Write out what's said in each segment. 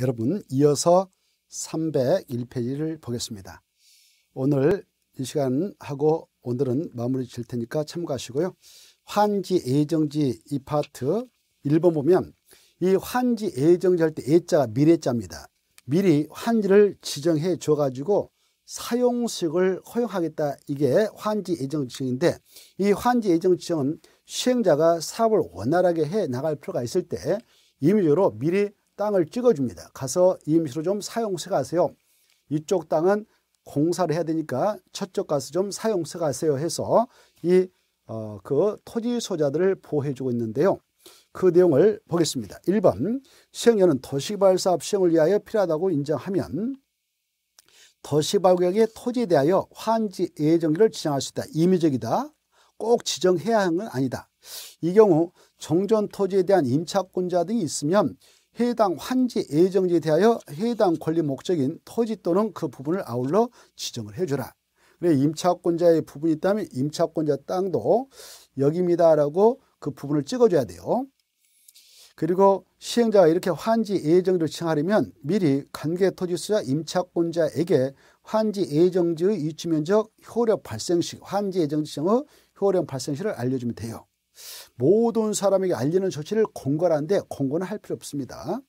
여러분 이어서 301페이지를 보겠습니다. 오늘 이 시간 하고 오늘은 마무리 질 테니까 참고하시고요. 환지 예정지 이 파트 1번 보면 이 환지 예정지 할때 예자가 미래자입니다. 미리 환지를 지정해 줘가지고 사용식을 허용하겠다 이게 환지 예정 지인데이 환지 예정 지은 시행자가 사업을 원활하게 해 나갈 필요가 있을 때임의로 미리 땅을 찍어줍니다. 가서 임시로 좀 사용세 가세요. 이쪽 땅은 공사를 해야 되니까 첫 쪽 가서 좀 사용세 가세요 해서 이 어, 그 토지 소자들을 보호해주고 있는데요. 그 내용을 보겠습니다. 1번 시행령은 도시발사업 시행을 위하여 필요하다고 인정하면 도시발구역의 토지에 대하여 환지 예정기를 지정할 수 있다. 임의적이다. 꼭 지정해야 하는 건 아니다. 이 경우 정전 토지에 대한 임차권자 등이 있으면 해당 환지 예정지에 대하여 해당 권리 목적인 토지 또는 그 부분을 아울러 지정을 해주라. 그래 임차권자의 부분이 있다면 임차권자 땅도 여기입니다라고 그 부분을 찍어줘야 돼요. 그리고 시행자가 이렇게 환지 예정지를 칭하려면 미리 관계 토지수자 임차권자에게 환지 예정지의 유치면적 효력 발생시 환지 예정지정의 효력 발생시를 알려주면 돼요. 모든 사람에게 알리는 조치를 권고하는데 권고는 할 필요 없습니다.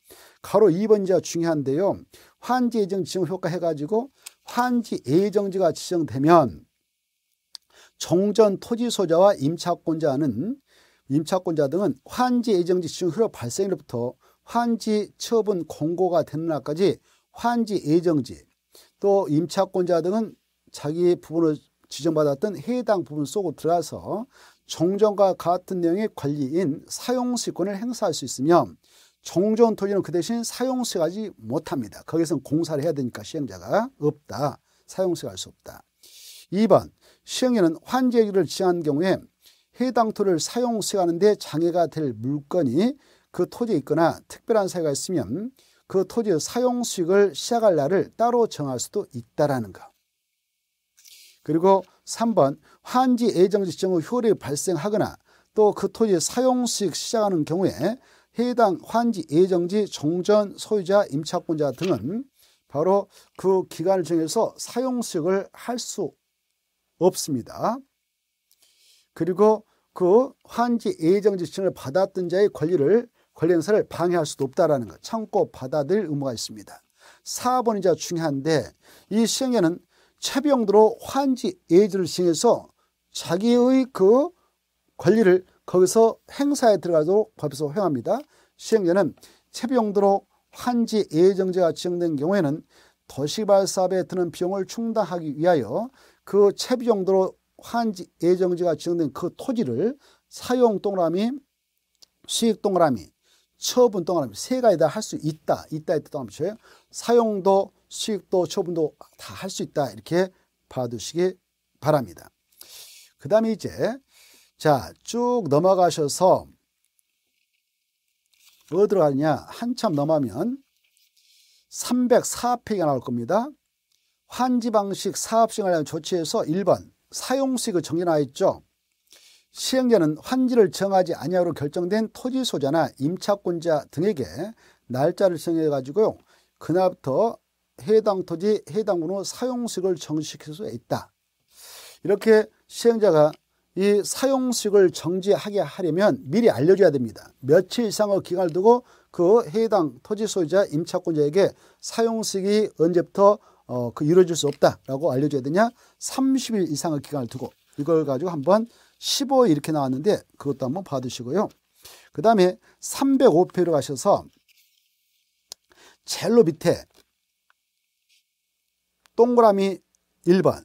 가로 2번지가 중요한데요. 환지 예정 지정 효과해가지고 환지 예정지가 지정되면 종전 토지 소자와 임차권자는 임차권자 등은 환지 예정지 지정 효력 발생일부터 환지 처분 권고가 되는 날까지 환지 예정지 또 임차권자 등은 자기 부분을 지정받았던 해당 부분 속으로 들어가서 종전과 같은 내용의 권리인 사용수익권을 행사할 수 있으며 종전 토지는 그 대신 사용수익하지 못합니다. 거기서는 공사를 해야 되니까 시행자가 없다. 사용수익할 수 없다. 2번 시행자는 환재를 제 지한 경우에 해당 토를 사용수익하는 데 장애가 될 물건이 그 토지에 있거나 특별한 사유가 있으면 그 토지의 사용수익을 시작할 날을 따로 정할 수도 있다라는 것. 그리고 3번 환지 예정지 지정 후 효력이 발생하거나 또 그토지 사용 수익 시작하는 경우에 해당 환지 예정지 종전 소유자 임차권자 등은 바로 그 기간을 정해서 사용 수익을 할 수 없습니다. 그리고 그 환지 예정지 지정을 받았던 자의 권리를 권리 행사를 방해할 수도 없다라는 것 참고 받아들일 의무가 있습니다. 4번이자 중요한데 이 시행에는 체병도로 환지 예지를 신해서 자기의 그 권리를 거기서 행사에 들어가도록 법에서 회합니다. 시행자는 체병도로 환지 예정제가 지정된 경우에는 도시발사업에 드는 비용을 충당하기 위하여 그 체비용도로 환지 예정지가 지정된 그 토지를 사용 동그라미, 수익 동그라미, 처분 동안 세 가지 다 할 수 있다. 있다 있다 동안 붙여요. 사용도 수익도 처분도 다 할 수 있다. 이렇게 봐두시기 바랍니다. 그 다음에 이제 자쭉 넘어가셔서 뭐 어디로 가느냐 한참 넘어가면 304페이지가 나올 겁니다. 환지 방식 사업시행을 위한 조치에서 1번 사용수익을 정해놔 있죠. 시행자는 환지를 정하지 아니하로 결정된 토지 소자나 임차권자 등에게 날짜를 정해 가지고요. 그날부터 해당 토지 해당으로 사용식을 정식할 수 있다. 이렇게 시행자가 이사용식을 정지하게 하려면 미리 알려줘야 됩니다. 며칠 이상의 기간을 두고 그 해당 토지 소유자 임차권자에게 사용식이 언제부터 어, 그 이루어질 수 없다라고 알려줘야 되냐? 30일 이상의 기간을 두고 이걸 가지고 한번 15 이렇게 나왔는데 그것도 한번 봐두시고요. 그 다음에 3 0 5표로 가셔서 젤로 밑에 동그라미 1번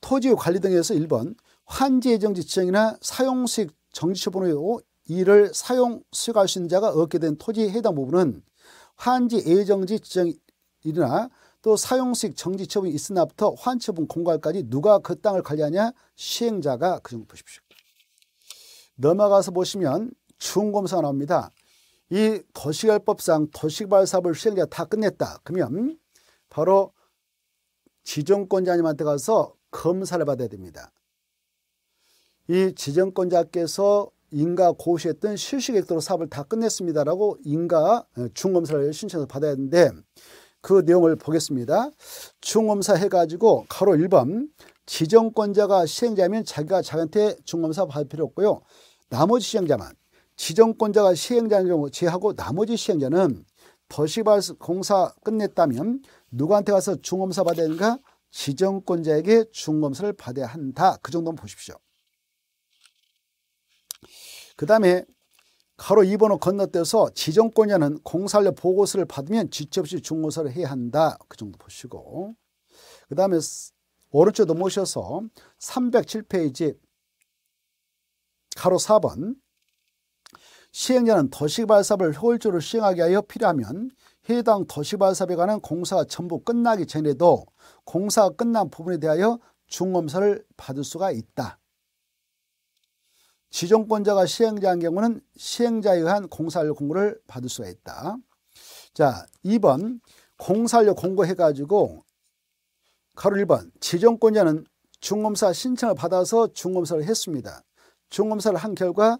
토지 관리 등에서 1번 환지 예정 지정이나 사용 수익 정지처 번호 이를 사용 수익할 수 있는 자가 얻게 된 토지에 해당 부분은 환지 예정지 지정이나 일또 사용수익 정지 처분이 있으나부터 환처분 공고까지 누가 그 땅을 관리하냐 시행자가 그 정도 보십시오. 넘어가서 보시면 중검사가 나옵니다. 이 도시개발법상 도시개발사업을 실리가 다 끝냈다. 그러면 바로 지정권자님한테 가서 검사를 받아야 됩니다. 이 지정권자께서 인가 고시했던 실시객도로 사업을 다 끝냈습니다라고 인가 어, 중검사를 신청해서 받아야 하는데 그 내용을 보겠습니다. 중검사 해가지고 가로 1번 지정권자가 시행자면 자기가 자기한테 중검사 받을 필요 없고요. 나머지 시행자만 지정권자가 시행자인 경우 제하고 나머지 시행자는 도시발 공사 끝냈다면 누구한테 가서 중검사 받아야 하는가? 지정권자에게 중검사를 받아야 한다. 그 정도는 보십시오. 그 다음에 가로 2번호 건너뛰어서 지정권자는 공사를 보고서를 받으면 지체 없이 중고사를 해야 한다. 그 정도 보시고 그 다음에 오른쪽 넘어오셔서 307페이지 가로 4번 시행자는 도시발사업을 효율적으로 시행하기 위 하여 필요하면 해당 도시발사업에 관한 공사가 전부 끝나기 전에도 공사가 끝난 부분에 대하여 중검사를 받을 수가 있다. 지정권자가 시행자인 경우는 시행자에 의한 공사료 공고를 받을 수가 있다. 자, 2번 공사료 공고해가지고 가로 1번 지정권자는 중검사 신청을 받아서 중검사를 했습니다. 중검사를 한 결과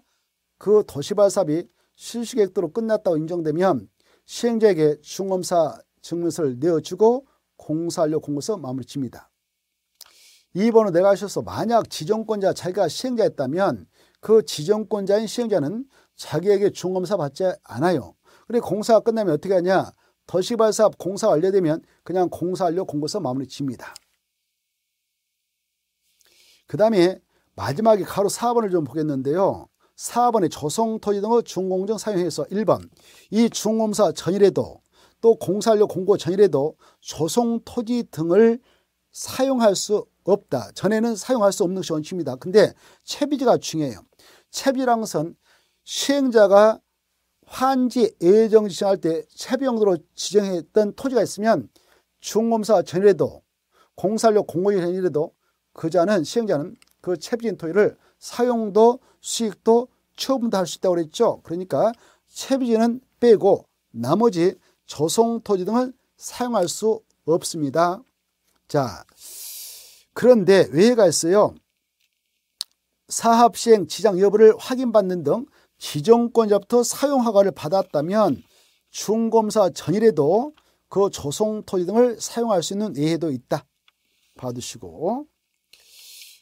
그도시발사비 실시객도로 끝났다고 인정되면 시행자에게 중검사 증명서를 내어주고 공사료 공고서 마무리 칩니다. 2번은 내가 하셔서 만약 지정권자 자기가 시행자였다면 그 지정권자인 시행자는 자기에게 중검사 받지 않아요. 그런데 공사가 끝나면 어떻게 하냐 도시발사 공사 완료되면 그냥 공사 완료 공고서 마무리 칩니다. 그 다음에 마지막에 가로 4번을 좀 보겠는데요. 4번에 조성토지 등을 준공정 사용해서 1번 이 준공사 전일에도 또 공사료 공고 전일에도 조성토지 등을 사용할 수 없다. 전에는 사용할 수 없는 것이 원칙입니다. 근데 채비지가 중요해요. 채비랑선 시행자가 환지 예정 지정할 때채비용도로 지정했던 토지가 있으면 중검사 전일에도 공사료 공고일 전일에도 그자는 시행자는 그 채비진 토지를 사용도 수익도 처분도 할 수 있다고 그랬죠. 그러니까 채비진은 빼고 나머지 조성 토지 등을 사용할 수 없습니다. 자, 그런데 외해가 있어요. 사업시행 지장 여부를 확인받는 등 지정권자부터 사용허가를 받았다면 준검사 전일에도 그 조성 토지 등을 사용할 수 있는 예외도 있다. 봐두시고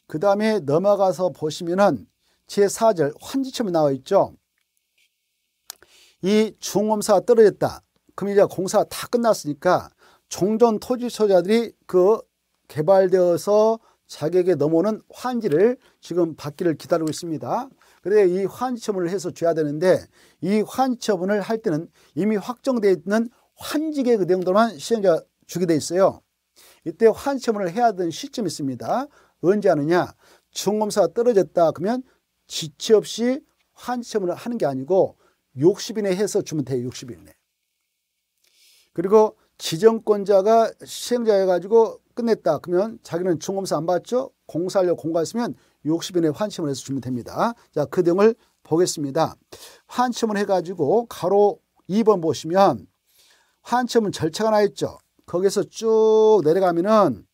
그 다음에 넘어가서 보시면은 제4절 환지첨이 나와 있죠. 이 중검사가 떨어졌다. 그럼 이제 공사가 다 끝났으니까 종전 토지 소자들이그 개발되어서 자객에 넘어오는 환지를 지금 받기를 기다리고 있습니다. 그래 이 환지 처분을 해서 줘야 되는데 이 환지 처분을 할 때는 이미 확정되어 있는 환지계 그 정도만 시행자 주게 돼 있어요. 이때 환지 처분을 해야 되는 시점이 있습니다. 언제 하느냐? 중검사가 떨어졌다 그러면 지체 없이 환지 처분을 하는 게 아니고 60일 내에 해서 주면 돼요. 60일 내. 그리고 지정권자가 시행자여 가지고 끝냈다. 그러면 자기는 중검사 안 받죠? 공사하려고 공과했으면 60인의 환심을 해서 주면 됩니다. 자, 그 등을 보겠습니다. 환심을 해가지고 가로 2번 보시면 환심은 절차가 나 있죠. 거기서 쭉 내려가면은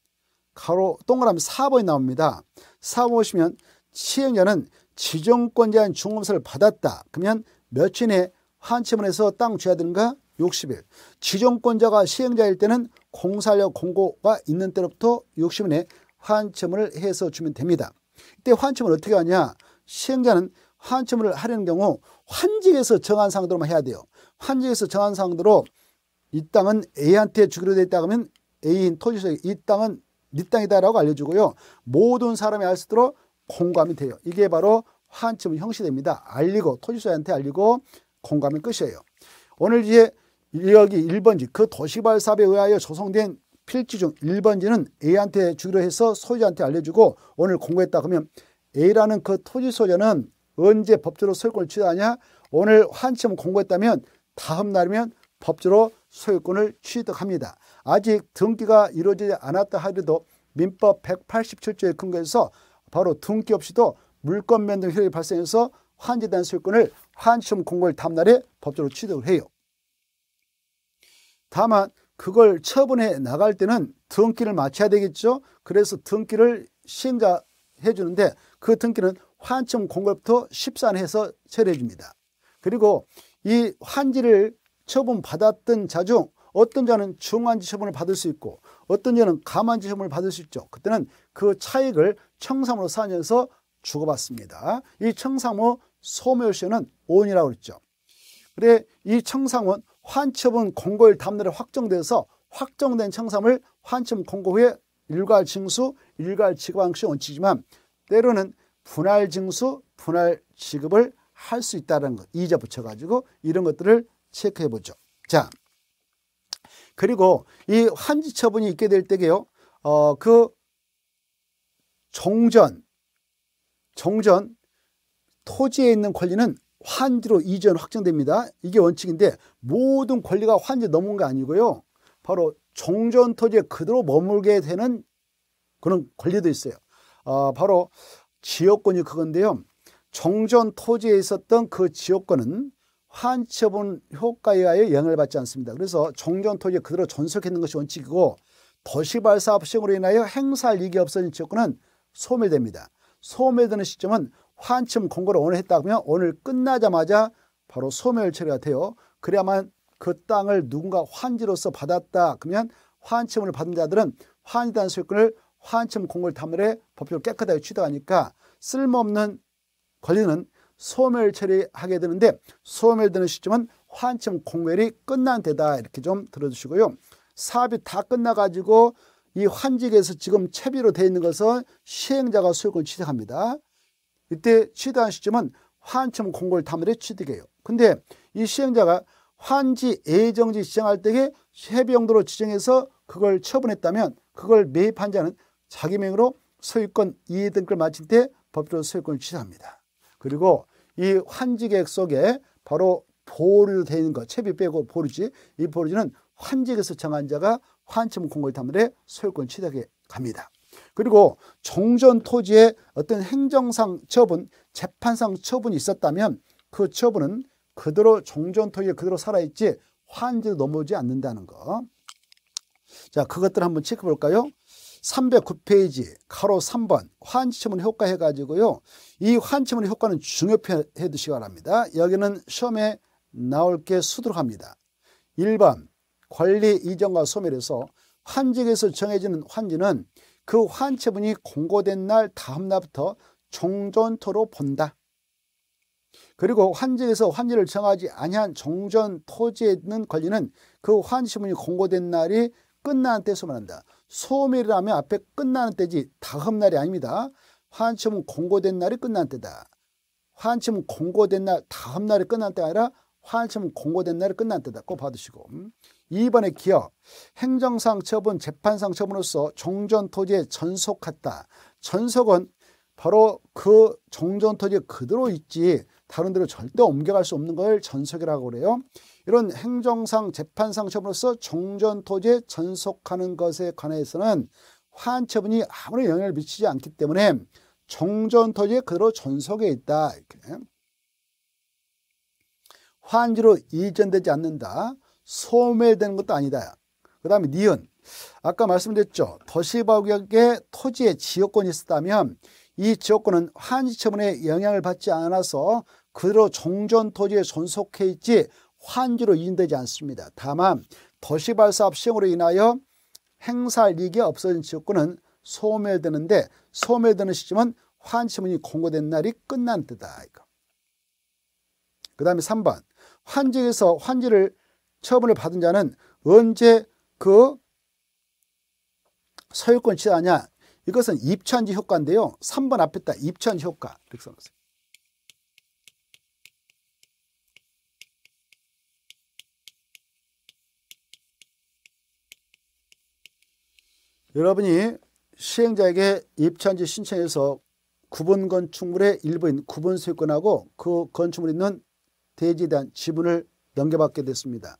가로 동그라미 4번이 나옵니다. 4번 보시면 시행자는 지정권자인 중검사를 받았다. 그러면 며칠 내에 환첨을 해서 땅 줘야 되는가? 60일 지정권자가 시행자일 때는 공사력 공고가 있는 때로부터 6 0일내환청을 해서 주면 됩니다. 이때 환청을 어떻게 하냐 시행자는 환청을 하려는 경우 환직에서 정한 상대로만 해야 돼요. 환직에서 정한 상대로 이 땅은 A한테 주기로 되어 있다 하면 A인 토지소에이 땅은 네 땅이다라고 알려주고요. 모든 사람이 알 수 있도록 공감이 돼요. 이게 바로 환청형식입니다 알리고 토지소유한테 알리고 공감이 끝이에요. 오늘 이제 여기 1번지 그 도시발삽에 사 의하여 조성된 필지 중 1번지는 A한테 주기로 해서 소유자한테 알려주고 오늘 공고했다 그러면 A라는 그 토지 소유자는 언제 법적으로 소유권을 취득하냐 오늘 한참 공고했다면 다음 날이면 법적으로 소유권을 취득합니다. 아직 등기가 이루어지지 않았다 하더라도 민법 187조에 근거해서 바로 등기 없이도 물권 변등 효력이 발생해서 환지된 소유권을 환시험 공고일 다음날에 법적으로 취득을 해요. 다만 그걸 처분해 나갈 때는 등기를 마쳐야 되겠죠. 그래서 등기를 신가해 주는데 그 등기는 환청 공급부터 십산해서 처리해 줍니다. 그리고 이 환지를 처분받았던 자 중 어떤 자는 중환지 처분을 받을 수 있고 어떤 자는 가만지 처분을 받을 수 있죠. 그때는 그 차익을 청삼으로 사면서 주고받습니다. 이 청삼호 소멸시효는 5원이라고 그랬죠. 그래 이 청삼원 환첩은 공고일 다음날에 확정돼서 확정된 청삼을 환첩 공고 후에 일괄 징수, 일괄 지급 방식 원칙이지만 때로는 분할 징수, 분할 지급을 할 수 있다는 것, 이자 붙여가지고 이런 것들을 체크해 보죠. 자, 그리고 이 환지 처분이 있게 될 때게요, 어, 그 종전, 종전, 토지에 있는 권리는 환지로 이전 확정됩니다. 이게 원칙인데 모든 권리가 환지 넘은 게 아니고요. 바로 종전토지에 그대로 머물게 되는 그런 권리도 있어요. 아, 바로 지역권이 그건데요. 종전토지에 있었던 그 지역권은 환처분 효과에 의하여 영향을 받지 않습니다. 그래서 종전토지에 그대로 존속했는 것이 원칙이고 도시발사 합성으로 인하여 행사할 이익이 없어진 지역권은 소멸됩니다. 소멸되는 시점은 환참 공고를 오늘 했다면 오늘 끝나자마자 바로 소멸 처리가 돼요. 그래야만 그 땅을 누군가 환지로서 받았다. 그러면 환침을 받은 자들은 환이단 소유권을 환침 공고를 담을에 법적으로 깨끗하게 취득하니까 쓸모없는 권리는 소멸 처리하게 되는데 소멸되는 시점은 환침 공멸이 끝난 때다 이렇게 좀 들어주시고요. 사업이 다 끝나가지고 이 환직에서 지금 채비로 돼 있는 것은 시행자가 소유권을 취득합니다. 이때 취득한 시점은 환청 공고를 담물의취득해에요 근데 이 시행자가 환지 예정지 지정할 때에 세비용도로 지정해서 그걸 처분했다면 그걸 매입한 자는 자기 명의로 소유권 이해 등급을 마친 때 법적으로 소유권을 취득합니다 그리고 이 환지 계획 속에 바로 보류되어 있는 거, 채비 빼고 보류지, 이 보류지는 환지에서 정한 자가 환침 공고를 담물의 소유권 취득에 갑니다. 그리고 종전 토지에 어떤 행정상 처분, 재판상 처분이 있었다면 그 처분은 그대로 종전 토지에 그대로 살아있지 환지도 넘어오지 않는다는 거. 자, 그것들 한번 체크해 볼까요? 309페이지 가로 3번 환지처분 효과 해가지고요. 이 환지처분 효과는 중요해 두시기 바랍니다. 여기는 시험에 나올 게 수두룩합니다. 1번 권리 이전과 소멸에서 환지에서 정해지는 환지는 그 환체분이 공고된 날 다음 날부터 종전토로 본다. 그리고 환지에서 환지를 정하지 아니한 종전 토지에 있는 권리는 그 환지문이 공고된 날이 끝나는 때서말한다 소멸이라면 앞에 끝나는 때지 다음 날이 아닙니다. 환지문 공고된 날이 끝나는 때다. 환지문 공고된 날 다음 날이 끝나는 때가 아니라 환지문 공고된 날이 끝나는 때다. 꼭 받으시고 2번의 기업, 행정상 처분, 재판상 처분으로서 종전토지에 전속했다. 전속은 바로 그 종전토지 그대로 있지 다른 데로 절대 옮겨갈 수 없는 걸 전속이라고 그래요. 이런 행정상 재판상 처분으로서 종전토지에 전속하는 것에 관해서는 화 처분이 아무런 영향을 미치지 않기 때문에 종전토지에 그대로 전속에 있다. 이렇게. 화지로 이전되지 않는다. 소멸되는 것도 아니다. 그 다음에 니은. 아까 말씀드렸죠. 도시박역의 토지에 지역권이 있었다면 이 지역권은 환지처분에 영향을 받지 않아서 그대로 종전 토지에 존속해 있지 환지로 인되지 않습니다. 다만 도시발사업 시행으로 인하여 행사 이익이 없어진 지역권은 소멸되는데 소멸되는 시점은 환지문이 공고된 날이 끝난 때다. 그 다음에 3번 환지에서 환지를 처분을 받은 자는 언제 그 소유권 취하냐 이것은 입천지 효과인데요. 3번 앞에 다 입천지 효과 이렇게 써놓으요 여러분이 시행자에게 입천지 신청해서 구분 건축물의 일부인 구분 소유권하고 그 건축물에 있는 대지에 대한 지분을 넘겨받게 됐습니다.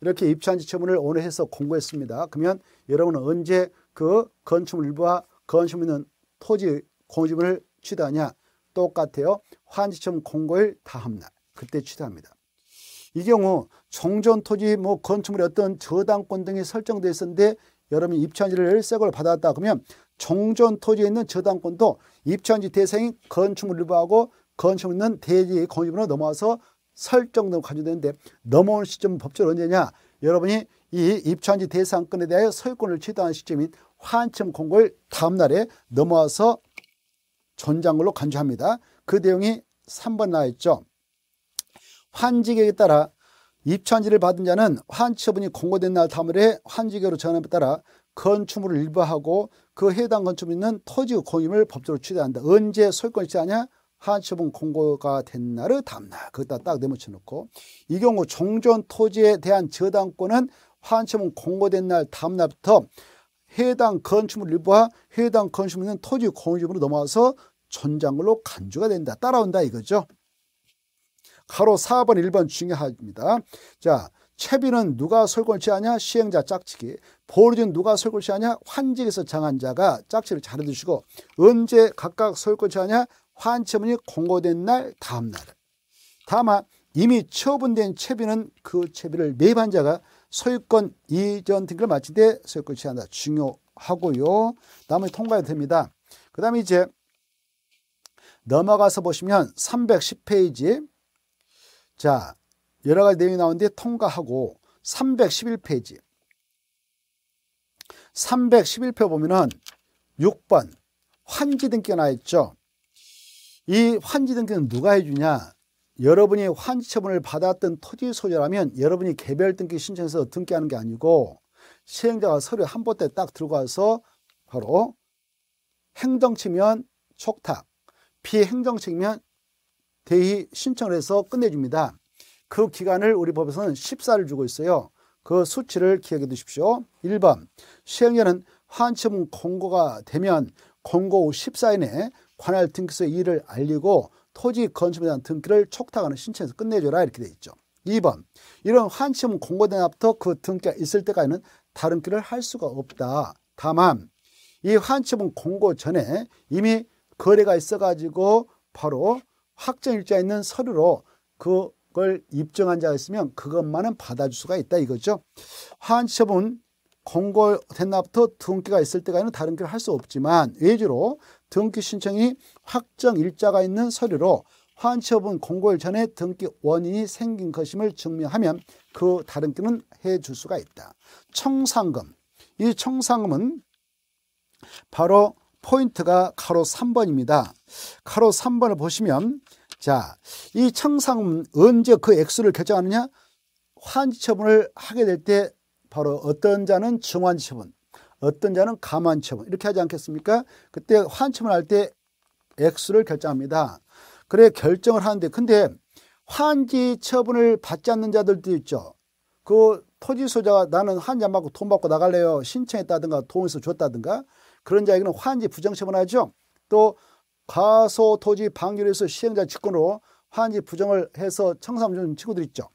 이렇게 입찰 지침을 오늘 해서 공고했습니다. 그러면 여러분은 언제 그 건축물 일부와 건축물 있는 토지 공집을 취득하냐 똑같아요. 환지점 공고일 다음 날 그때 취득합니다. 이 경우 종전 토지 뭐 건축물의 어떤 저당권 등이 설정되어 있었는데 여러분이 입천지를 세걸 받았다 그러면 종전 토지에 있는 저당권도 입천지 대상인 건축물 일부하고 건축물 있는 대지 공집으로 넘어와서 설정도 간주되는데 넘어온 시점 법적으로 언제냐 여러분이 이 입찰지 대상권에 대하여 소유권을 취득한 시점인 환청 공고일 다음 날에 넘어와서 전장으로 간주합니다. 그 내용이 3번 나와있죠. 환지계에 따라 입찰지를 받은 자는 환처분이 공고된 날 다음에 날 환지계로 전함에 따라 건축물을 일부하고 그 해당 건축물이 있는 토지 의 공임을 법적으로 취득한다. 언제 소유권을 취득하냐? 한치분공고가된날을 다음날 그것다 딱 내모쳐놓고 이 경우 종전 토지에 대한 저당권은 화한체분 공고된 날 다음날부터 해당 건축물 일부와 해당 건축물은 토지 공유지으로 넘어와서 전장물로 간주가 된다. 따라온다 이거죠. 가로 4번 1번 중요합니다. 자, 채비는 누가 설골치하냐? 시행자 짝치기. 보류진 누가 설골치하냐? 환직에서 장한 자가 짝치를 잘해주시고 언제 각각 설골치하냐? 환처분이 공고된 날 다음 날 다만 이미 처분된 채비는 그 채비를 매입한 자가 소유권 이전 등기를 마친 때 소유권 취한다 중요하고요. 다음에 통과해도 됩니다. 그 다음에 이제 넘어가서 보시면 310페이지 자 여러 가지 내용이 나오는데 통과하고 311페이지 311표 보면은 6번 환지 등기가 나있죠. 이 환지 등기는 누가 해주냐? 여러분이 환지 처분을 받았던 토지 소유라면 여러분이 개별 등기 신청해서 등기하는 게 아니고 시행자가 서류 한번따딱 들어가서 바로 행정치면 촉탁, 피행정치면 대의 신청을 해서 끝내줍니다. 그 기간을 우리 법에서는 14를 주고 있어요. 그 수치를 기억해 두십시오. 1번 시행자는 환지처분 공고가 되면 공고 후 14일 내에 관할 등기소의 일을 알리고 토지 건축에 대한 등기를 촉탁하는 신청에서 끝내줘라 이렇게 돼 있죠. 2번 이런 환심 공고된 앞부터 그 등기가 있을 때까지는 다른 길을 할 수가 없다. 다만 이 환첩은 공고 전에 이미 거래가 있어가지고 바로 확정일자 있는 서류로 그걸 입증한 자가 있으면 그것만은 받아줄 수가 있다 이거죠. 환첩은 공고됐나부터 등기가 있을 때까지는 다른 길을 할 수 없지만 예외로 등기 신청이 확정 일자가 있는 서류로 환취업은 권고일 전에 등기 원인이 생긴 것임을 증명하면 그다른 길은 해줄 수가 있다. 청산금. 이 청산금은 바로 포인트가 가로 3번입니다. 가로 3번을 보시면 자, 이청산금 언제 그 액수를 결정하느냐? 환지처분을 하게 될때 바로 어떤 자는 증환 처분, 어떤 자는 감환 처분 이렇게 하지 않겠습니까? 그때 환처분 할때 액수를 결정합니다. 그래 결정을 하는데 근데 환지 처분을 받지 않는 자들도 있죠. 그 토지 소자가 나는 환지 안 받고 돈 받고 나갈래요. 신청했다든가 돈을 줬다든가 그런 자에게는 환지 부정 처분하죠. 또 과소 토지 방류에서 시행자 직권으로 환지 부정을 해서 청산을 친구들 있죠.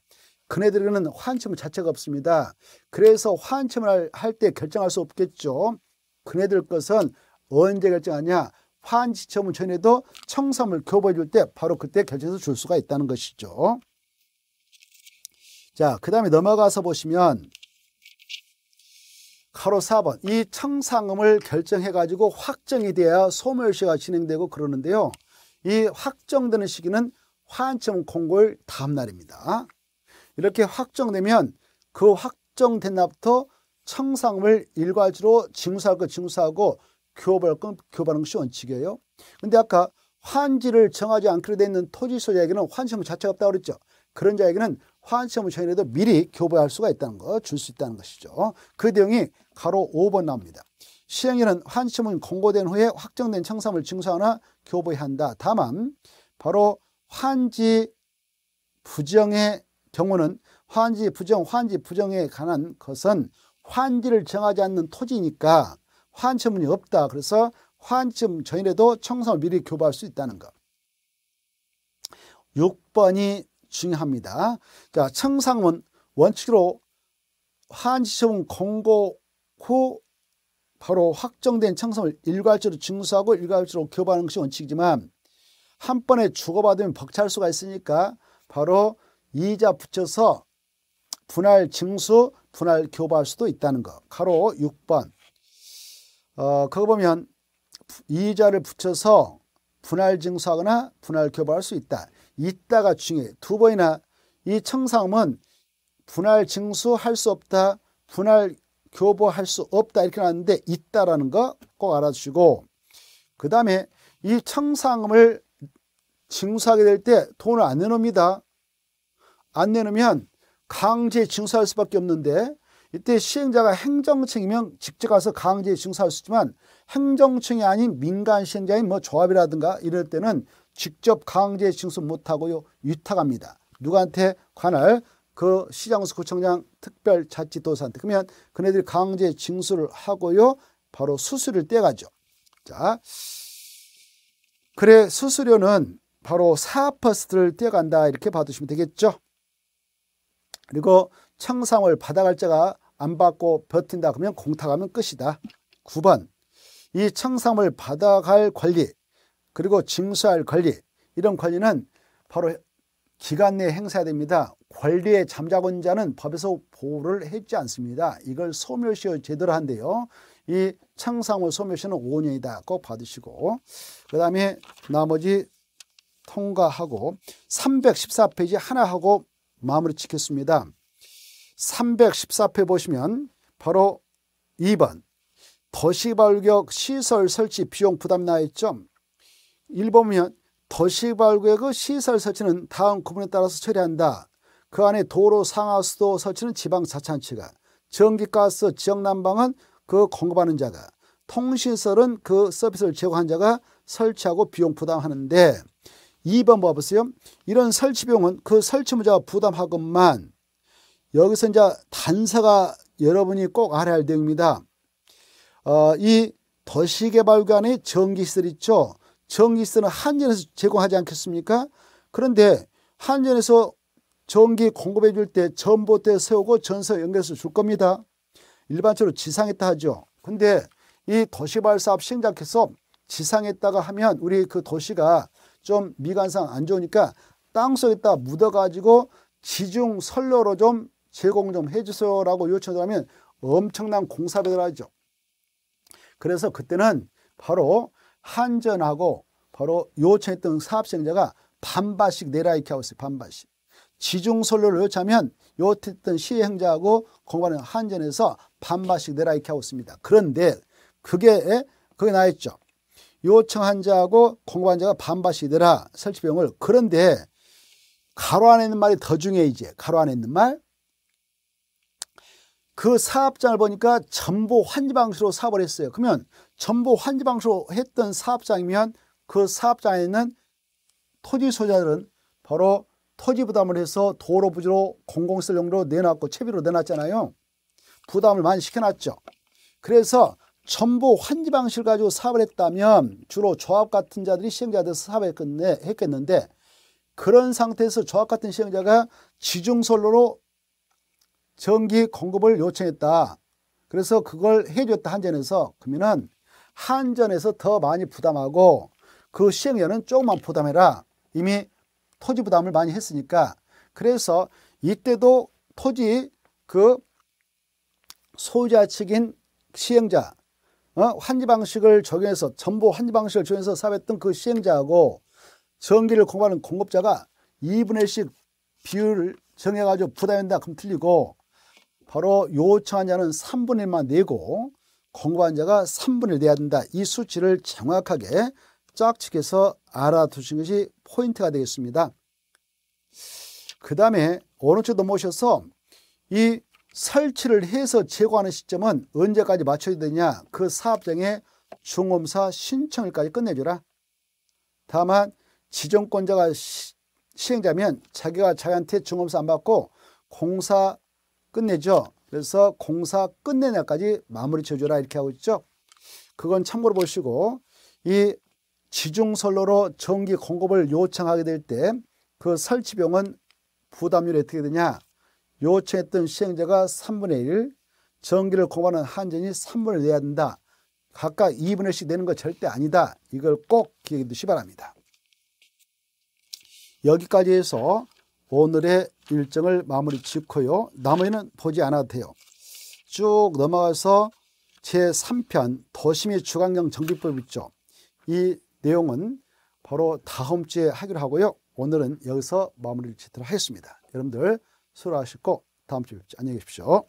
그네들에게는 환청 자체가 없습니다. 그래서 환청을할 때 결정할 수 없겠죠. 그네들 것은 언제 결정하냐? 환지첨은 전에도 청삼을 교부해줄 때 바로 그때 결정해서 줄 수가 있다는 것이죠. 자, 그 다음에 넘어가서 보시면 가로 4번 이 청상음을 결정해가지고 확정이 돼야 소멸시가 진행되고 그러는데요. 이 확정되는 시기는 환청 공고일 다음 날입니다. 이렇게 확정되면 그 확정된 날부터 청산을 일괄적으로 징수하고 징수하고 교벌금 교발 것이 원칙이에요. 근데 아까 환지를 정하지 않기로 돼 있는 토지 소유자에게는 환지세 자체가 없다고 그랬죠. 그런 자에게는 환지세무 정이라도 미리 교부할 수가 있다는 거, 줄 수 있다는 것이죠. 그 내용이 가로 5번 나옵니다. 시행일은 환지세무 공고된 후에 확정된 청산을 징수하나 교부해야 한다. 다만 바로 환지 부정의 경우는 환지 부정, 환지 부정에 관한 것은 환지를 정하지 않는 토지니까 환처문이 없다. 그래서 환치문 전이라도 청산을 미리 교부할 수 있다는 것. 6번이 중요합니다. 자, 청산문 원칙으로 환지처분 공고 후 바로 확정된 청산을 일괄적으로 징수하고 일괄적으로 교부하는 것이 원칙이지만 한 번에 주고받으면 벅찰 수가 있으니까 바로 이자 붙여서 분할 징수, 분할 교부할 수도 있다는 거. 가로 6번. 어, 그거 보면 이자를 붙여서 분할 징수하거나 분할 교부할 수 있다. 있다가 중요해. 두 번이나 이 청사음은 분할 징수할 수 없다, 분할 교부할 수 없다 이렇게 나왔는데 있다라는 거 꼭 알아주시고 그 다음에 이 청상음을 징수하게 될 때 돈을 안 내놓습니다. 안 내놓으면 강제 징수할 수밖에 없는데 이때 시행자가 행정청이면 직접 가서 강제 징수할 수 있지만 행정청이 아닌 민간 시행자인 뭐 조합이라든가 이럴 때는 직접 강제 징수 못하고요 위탁합니다. 누구한테 관할 그 시장수 구청장 특별자치도사한테 그러면 그네들이 강제 징수를 하고요 바로 수수료를 떼가죠. 자, 그래 수수료는 바로 4%를 떼간다 어 이렇게 봐으시면 되겠죠. 그리고 청상을 받아갈 자가 안 받고 버틴다 그러면 공탁하면 끝이다. 9번 이 청상을 받아갈 권리 그리고 징수할 권리 이런 권리는 바로 기간 내에 행사해야 됩니다. 권리의 잠자건 자는 법에서 보호를 했지 않습니다. 이걸 소멸시효 제대로 한대요. 이 청상호 소멸시효는 5년이다. 꼭 받으시고 그 다음에 나머지 통과하고 314페이지 하나하고 마무리 짓겠습니다. 314회 보시면 바로 2번 도시발격 시설 설치 비용 부담 나있죠. 1번면 도시발격의 시설 설치는 다음 구분에 따라서 처리한다. 그 안에 도로 상하수도 설치는 지방자치가 전기가스 지역난방은 그 공급하는 자가 통신설은 그 서비스를 제공한 자가 설치하고 비용 부담하는데 2번 봐보세요. 이런 설치 비용은 그 설치무자가 부담하건만 여기서 이제 단서가 여러분이 꼭 알아야 할 내용입니다. 어, 이 도시개발관의 전기시설 있죠. 전기시설은 한전에서 제공하지 않겠습니까? 그런데 한전에서 전기 공급해 줄 때 전봇대 세우고 전선 연결해서 줄 겁니다. 일반적으로 지상했다 하죠. 근데 이 도시발사업 시행자께서 지상했다가 하면 우리 그 도시가 좀 미관상 안 좋으니까 땅속에다 묻어가지고 지중 선로로 좀 제공 좀 해주세요라고 요청을 하면 엄청난 공사비를 하죠. 그래서 그때는 바로 한전하고 바로 요청했던 사업시행자가 반반씩 내라 이렇게 하고 있어요. 반반씩. 지중선로를 요청하면 요했던 시행자하고 공관은 한전에서 반반씩 내라 이렇게 하고 있습니다. 그런데 그게 그게 나였죠. 요청한 자하고 공부한 자가 반바시이더라 설치 비용을 그런데 가로 안에 있는 말이 더 중요해 이제 가로 안에 있는 말 그 사업장을 보니까 전부 환지방식으로 사업을 했어요 그러면 전부 환지방식으로 했던 사업장이면 그 사업장에 있는 토지 소유자들은 바로 토지 부담을 해서 도로 부지로 공공설 용도로 내놨고 채비로 내놨잖아요 부담을 많이 시켜놨죠 그래서 전부 환지 방식을 가지고 사업을 했다면 주로 조합 같은 자들이 시행자 들서 사업을 했겠는데 그런 상태에서 조합 같은 시행자가 지중선로로 전기 공급을 요청했다. 그래서 그걸 해줬다 한전에서 그러면은 한전에서 더 많이 부담하고 그 시행자는 조금만 부담해라. 이미 토지 부담을 많이 했으니까 그래서 이때도 토지 그 소유자 측인 시행자 어? 환지 방식을 적용해서 전부 환지 방식을 적용해서 사업했던 그 시행자하고 전기를 공급하는 공급자가 2분의 1씩 비율을 정해가지고 부담한다 그럼 틀리고 바로 요청한 자는 3분의 1만 내고 공급한 자가 3분의 1 내야 된다. 이 수치를 정확하게 짝측해서 알아두신 것이 포인트가 되겠습니다. 그 다음에 오른쪽 넘어오셔서 이 설치를 해서 제거하는 시점은 언제까지 맞춰야 되냐 그사업장에 중검사 신청일까지 끝내줘라 다만 지정권자가 시, 행자면 자기가 자기한테 중검사 안 받고 공사 끝내죠. 그래서 공사 끝내냐까지 마무리 쳐줘라 이렇게 하고 있죠. 그건 참고로 보시고 이 지중선로로 전기 공급을 요청하게 될 때 그설치병은 부담률이 어떻게 되냐 요청했던 시행자가 3분의 1, 전기를 고발하는 한전이 3분을 내야 된다. 각각 2분의 1씩 내는 거 절대 아니다. 이걸 꼭 기억해 두시 바랍니다. 여기까지 해서 오늘의 일정을 마무리 짓고요. 나머지는 보지 않아도 돼요. 쭉 넘어가서 제3편 도심의 주관경 정비법 있죠. 이 내용은 바로 다음 주에 하기로 하고요. 오늘은 여기서 마무리를 짓도록 하겠습니다. 여러분들 수고하셨고 다음 주에 뵙죠. 안녕히 계십시오.